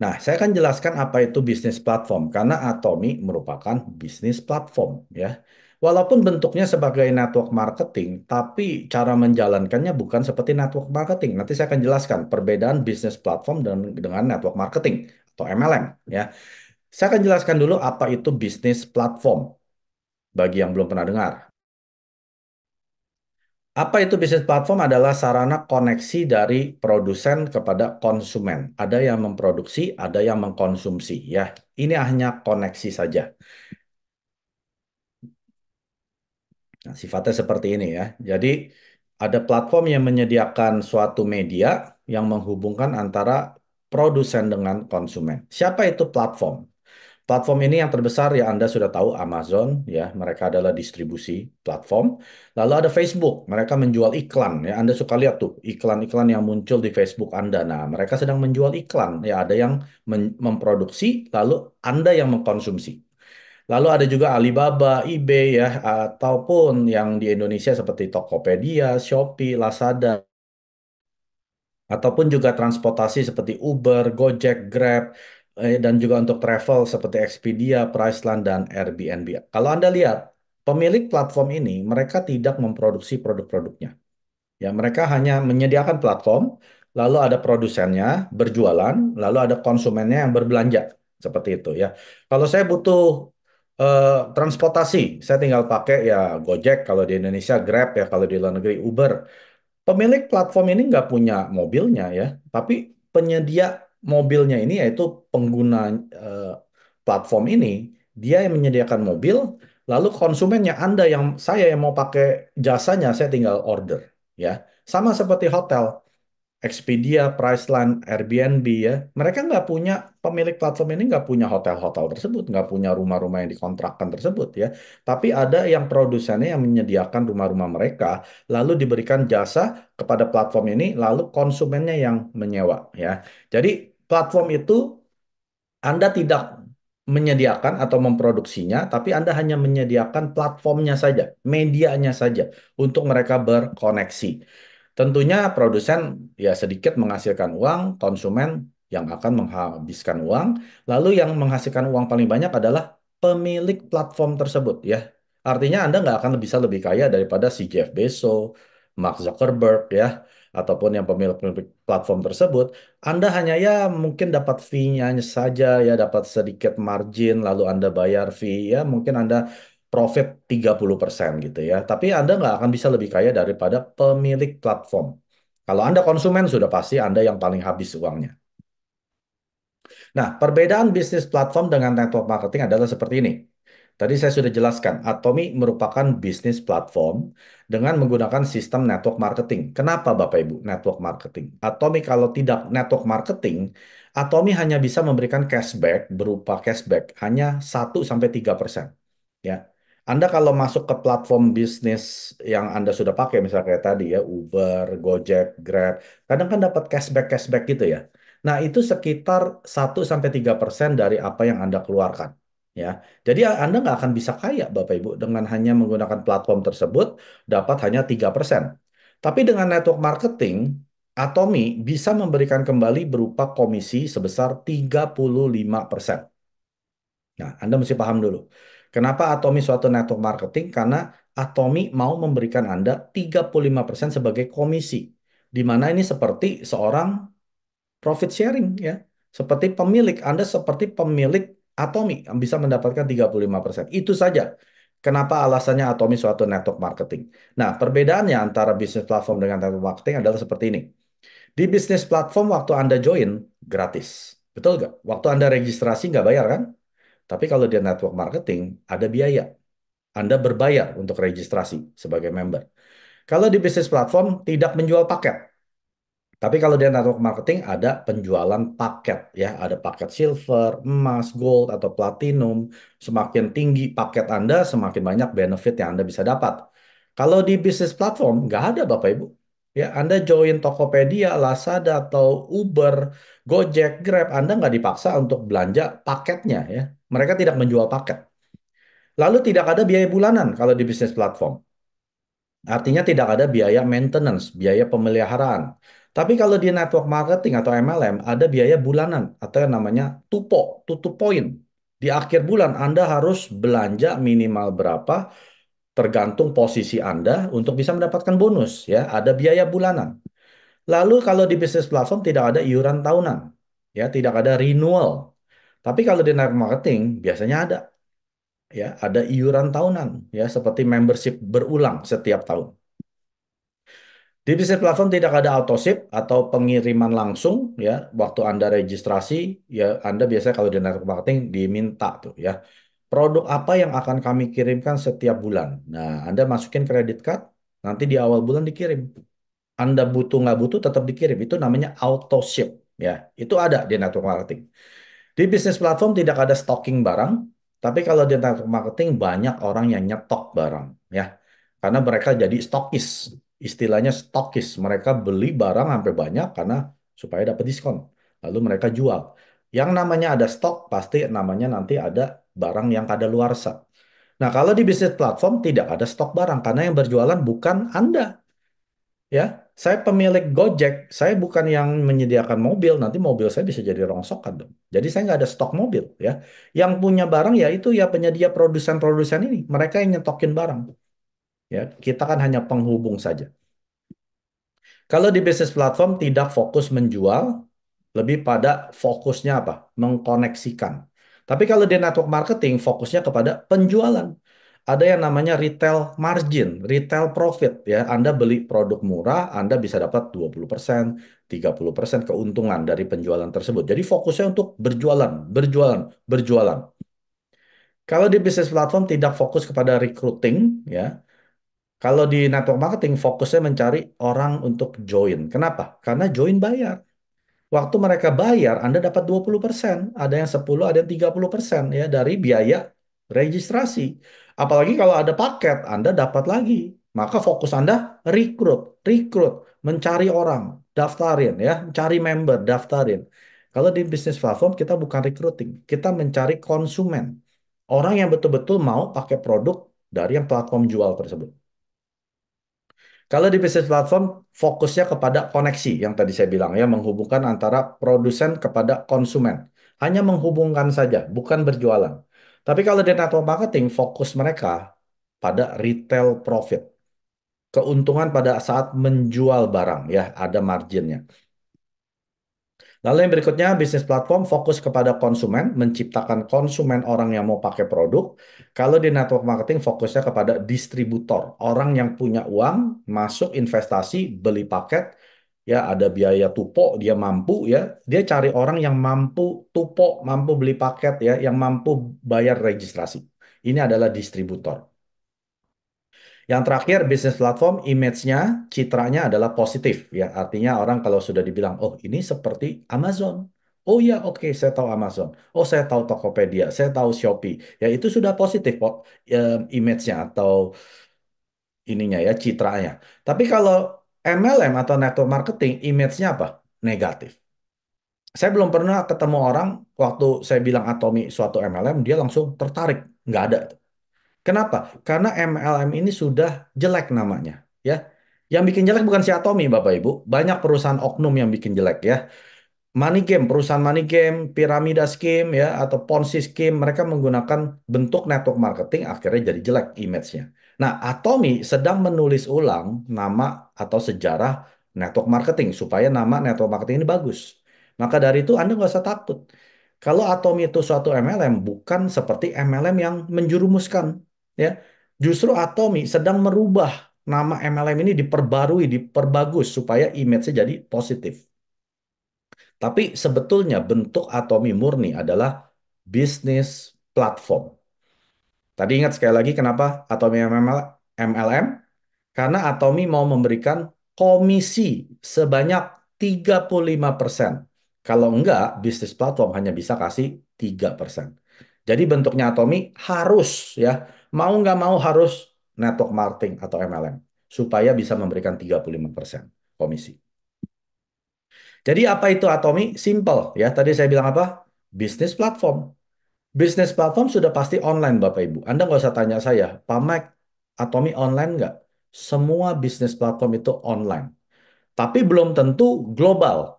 Nah, saya akan jelaskan apa itu bisnis platform karena Atomi merupakan bisnis platform ya. Walaupun bentuknya sebagai network marketing, tapi cara menjalankannya bukan seperti network marketing. Nanti saya akan jelaskan perbedaan bisnis platform dan dengan network marketing atau MLM ya. Saya akan jelaskan dulu apa itu bisnis platform bagi yang belum pernah dengar. Apa itu bisnis platform? Adalah sarana koneksi dari produsen kepada konsumen. Ada yang memproduksi, ada yang mengkonsumsi. Ya, ini hanya koneksi saja. Nah, sifatnya seperti ini ya. Jadi ada platform yang menyediakan suatu media yang menghubungkan antara produsen dengan konsumen. Siapa itu platform? Platform ini yang terbesar ya Anda sudah tahu Amazon ya, mereka adalah distribusi platform. Lalu ada Facebook, mereka menjual iklan ya. Anda suka lihat tuh iklan-iklan yang muncul di Facebook Anda. Nah, mereka sedang menjual iklan ya, ada yang memproduksi lalu Anda yang mengkonsumsi. Lalu ada juga Alibaba, eBay ya, ataupun yang di Indonesia seperti Tokopedia, Shopee, Lazada, ataupun juga transportasi seperti Uber, Gojek, Grab. Eh, dan juga untuk travel seperti Expedia, Priceline, dan Airbnb. Kalau Anda lihat, pemilik platform ini mereka tidak memproduksi produk-produknya. Ya, mereka hanya menyediakan platform, lalu ada produsennya berjualan, lalu ada konsumennya yang berbelanja. Seperti itu ya. Kalau saya butuh eh, transportasi, saya tinggal pakai ya Gojek kalau di Indonesia, Grab ya kalau di luar negeri, Uber. Pemilik platform ini nggak punya mobilnya ya, tapi penyedia mobilnya ini yaitu pengguna uh, platform ini dia yang menyediakan mobil lalu konsumennya Anda yang saya yang mau pakai jasanya saya tinggal order ya sama seperti hotel Expedia, Priceline, Airbnb ya mereka nggak punya pemilik platform ini nggak punya hotel-hotel tersebut nggak punya rumah-rumah yang dikontrakkan tersebut ya tapi ada yang produsennya yang menyediakan rumah-rumah mereka lalu diberikan jasa kepada platform ini lalu konsumennya yang menyewa ya jadi platform itu Anda tidak menyediakan atau memproduksinya, tapi Anda hanya menyediakan platformnya saja, medianya saja untuk mereka berkoneksi. Tentunya produsen ya sedikit menghasilkan uang, konsumen yang akan menghabiskan uang, lalu yang menghasilkan uang paling banyak adalah pemilik platform tersebut ya. Artinya Anda nggak akan bisa lebih kaya daripada si Jeff Bezos, Mark Zuckerberg ya ataupun yang pemilik-pemilik platform tersebut, Anda hanya ya mungkin dapat fee-nya saja ya dapat sedikit margin lalu Anda bayar fee ya mungkin Anda profit 30% gitu ya. Tapi Anda nggak akan bisa lebih kaya daripada pemilik platform. Kalau Anda konsumen sudah pasti Anda yang paling habis uangnya. Nah, perbedaan bisnis platform dengan network marketing adalah seperti ini. Tadi saya sudah jelaskan, Atomi merupakan bisnis platform dengan menggunakan sistem network marketing. Kenapa Bapak Ibu network marketing? Atomi kalau tidak network marketing, Atomi hanya bisa memberikan cashback berupa cashback hanya 1 sampai 3%. Ya. Anda kalau masuk ke platform bisnis yang Anda sudah pakai misalnya kayak tadi ya Uber, Gojek, Grab, kadang kan dapat cashback-cashback gitu ya. Nah, itu sekitar 1 sampai 3% dari apa yang Anda keluarkan. Ya, jadi Anda nggak akan bisa kaya Bapak Ibu dengan hanya menggunakan platform tersebut dapat hanya 3%. Tapi dengan network marketing, Atomi bisa memberikan kembali berupa komisi sebesar 35%. Nah, Anda mesti paham dulu. Kenapa Atomi suatu network marketing? Karena Atomi mau memberikan Anda 35% sebagai komisi. Di mana ini seperti seorang profit sharing ya. Seperti pemilik, Anda seperti pemilik Atomi bisa mendapatkan 35%. Itu saja. Kenapa alasannya Atomi suatu network marketing? Nah, perbedaannya antara bisnis platform dengan network marketing adalah seperti ini. Di bisnis platform waktu Anda join, gratis. Betul nggak? Waktu Anda registrasi nggak bayar kan? Tapi kalau di network marketing, ada biaya. Anda berbayar untuk registrasi sebagai member. Kalau di bisnis platform, tidak menjual paket. Tapi kalau dia network marketing ada penjualan paket ya, ada paket silver, emas, gold atau platinum. Semakin tinggi paket Anda, semakin banyak benefit yang Anda bisa dapat. Kalau di bisnis platform nggak ada Bapak Ibu. Ya, Anda join Tokopedia, Lazada atau Uber, Gojek, Grab, Anda nggak dipaksa untuk belanja paketnya ya. Mereka tidak menjual paket. Lalu tidak ada biaya bulanan kalau di bisnis platform. Artinya tidak ada biaya maintenance, biaya pemeliharaan tapi kalau di network marketing atau MLM ada biaya bulanan atau yang namanya tupo, tutup poin. Di akhir bulan Anda harus belanja minimal berapa tergantung posisi Anda untuk bisa mendapatkan bonus ya, ada biaya bulanan. Lalu kalau di bisnis platform tidak ada iuran tahunan, ya tidak ada renewal. Tapi kalau di network marketing biasanya ada ya, ada iuran tahunan ya seperti membership berulang setiap tahun. Di bisnis platform tidak ada auto ship atau pengiriman langsung ya. Waktu Anda registrasi ya Anda biasanya kalau di network marketing diminta tuh ya. Produk apa yang akan kami kirimkan setiap bulan? Nah, Anda masukin kredit card, nanti di awal bulan dikirim. Anda butuh nggak butuh tetap dikirim. Itu namanya auto ship ya. Itu ada di network marketing. Di bisnis platform tidak ada stocking barang, tapi kalau di network marketing banyak orang yang nyetok barang ya. Karena mereka jadi stokis istilahnya stokis. Mereka beli barang sampai banyak karena supaya dapat diskon. Lalu mereka jual. Yang namanya ada stok, pasti namanya nanti ada barang yang ada luar sah. Nah, kalau di bisnis platform tidak ada stok barang karena yang berjualan bukan Anda. Ya, saya pemilik Gojek, saya bukan yang menyediakan mobil, nanti mobil saya bisa jadi rongsokan dong. Jadi saya nggak ada stok mobil ya. Yang punya barang yaitu ya penyedia produsen-produsen ini, mereka yang nyetokin barang. Ya, kita kan hanya penghubung saja. Kalau di bisnis platform tidak fokus menjual, lebih pada fokusnya apa? Mengkoneksikan. Tapi kalau di network marketing fokusnya kepada penjualan. Ada yang namanya retail margin, retail profit ya. Anda beli produk murah, Anda bisa dapat 20%, 30% keuntungan dari penjualan tersebut. Jadi fokusnya untuk berjualan, berjualan, berjualan. Kalau di bisnis platform tidak fokus kepada recruiting ya, kalau di network marketing fokusnya mencari orang untuk join. Kenapa? Karena join bayar. Waktu mereka bayar, Anda dapat 20%, ada yang 10, ada yang 30% ya dari biaya registrasi. Apalagi kalau ada paket, Anda dapat lagi. Maka fokus Anda rekrut, rekrut, mencari orang, daftarin ya, cari member, daftarin. Kalau di bisnis platform kita bukan recruiting, kita mencari konsumen. Orang yang betul-betul mau pakai produk dari yang platform jual tersebut. Kalau di bisnis platform, fokusnya kepada koneksi yang tadi saya bilang ya, menghubungkan antara produsen kepada konsumen. Hanya menghubungkan saja, bukan berjualan. Tapi kalau di network marketing, fokus mereka pada retail profit. Keuntungan pada saat menjual barang ya, ada marginnya. Lalu yang berikutnya, bisnis platform fokus kepada konsumen, menciptakan konsumen orang yang mau pakai produk. Kalau di network marketing fokusnya kepada distributor, orang yang punya uang, masuk investasi, beli paket, ya ada biaya tupo, dia mampu ya. Dia cari orang yang mampu tupo, mampu beli paket ya, yang mampu bayar registrasi. Ini adalah distributor. Yang terakhir, bisnis platform image-nya, citranya adalah positif. ya Artinya orang kalau sudah dibilang, oh ini seperti Amazon. Oh ya, oke, okay, saya tahu Amazon. Oh, saya tahu Tokopedia, saya tahu Shopee. Ya, itu sudah positif kok, eh, image-nya atau ininya ya, citranya. Tapi kalau MLM atau network marketing, image-nya apa? Negatif. Saya belum pernah ketemu orang waktu saya bilang Atomi suatu MLM, dia langsung tertarik. Nggak ada. Kenapa? Karena MLM ini sudah jelek namanya, ya. Yang bikin jelek bukan si Atomi, Bapak Ibu. Banyak perusahaan oknum yang bikin jelek, ya. Money game, perusahaan money game, piramida scheme, ya, atau Ponzi scheme, mereka menggunakan bentuk network marketing, akhirnya jadi jelek image-nya. Nah, Atomi sedang menulis ulang nama atau sejarah network marketing supaya nama network marketing ini bagus. Maka dari itu Anda nggak usah takut. Kalau Atomi itu suatu MLM, bukan seperti MLM yang menjurumuskan ya justru Atomi sedang merubah nama MLM ini diperbarui, diperbagus supaya image-nya jadi positif. Tapi sebetulnya bentuk Atomi murni adalah bisnis platform. Tadi ingat sekali lagi kenapa Atomi MLM? Karena Atomi mau memberikan komisi sebanyak 35%. Kalau enggak, bisnis platform hanya bisa kasih 3%. Jadi bentuknya Atomi harus ya mau nggak mau harus network marketing atau MLM supaya bisa memberikan 35% komisi. Jadi apa itu Atomi? Simple ya. Tadi saya bilang apa? Bisnis platform. Bisnis platform sudah pasti online Bapak Ibu. Anda nggak usah tanya saya, Pak Mike, Atomi online nggak? Semua bisnis platform itu online. Tapi belum tentu global.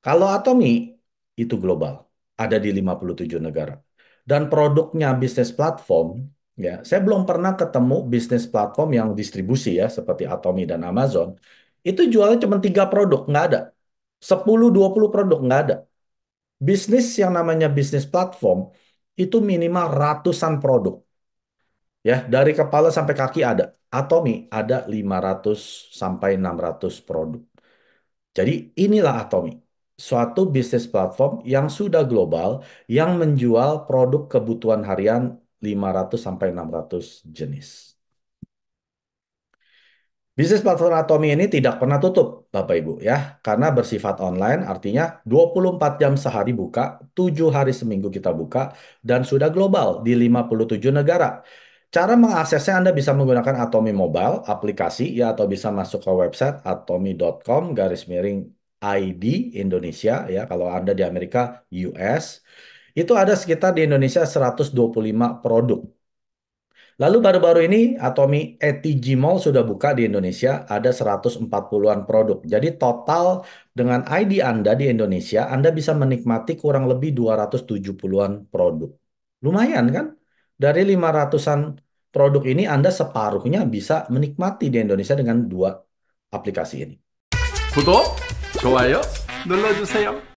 Kalau Atomi itu global, ada di 57 negara. Dan produknya bisnis platform Ya, saya belum pernah ketemu bisnis platform yang distribusi ya seperti Atomi dan Amazon. Itu jualnya cuma tiga produk, nggak ada. 10-20 produk, nggak ada. Bisnis yang namanya bisnis platform itu minimal ratusan produk. Ya, dari kepala sampai kaki ada. Atomi ada 500 sampai 600 produk. Jadi inilah Atomi, suatu bisnis platform yang sudah global yang menjual produk kebutuhan harian 500 sampai 600 jenis. Bisnis platform Atomi ini tidak pernah tutup, Bapak Ibu ya, karena bersifat online artinya 24 jam sehari buka, 7 hari seminggu kita buka dan sudah global di 57 negara. Cara mengaksesnya Anda bisa menggunakan Atomi Mobile aplikasi ya atau bisa masuk ke website atomi.com garis miring ID Indonesia ya kalau Anda di Amerika US itu ada sekitar di Indonesia 125 produk. Lalu baru-baru ini Atomi ETG Mall sudah buka di Indonesia ada 140-an produk. Jadi total dengan ID Anda di Indonesia Anda bisa menikmati kurang lebih 270-an produk. Lumayan kan? Dari 500-an produk ini Anda separuhnya bisa menikmati di Indonesia dengan dua aplikasi ini. 구독, 좋아요 눌러주세요.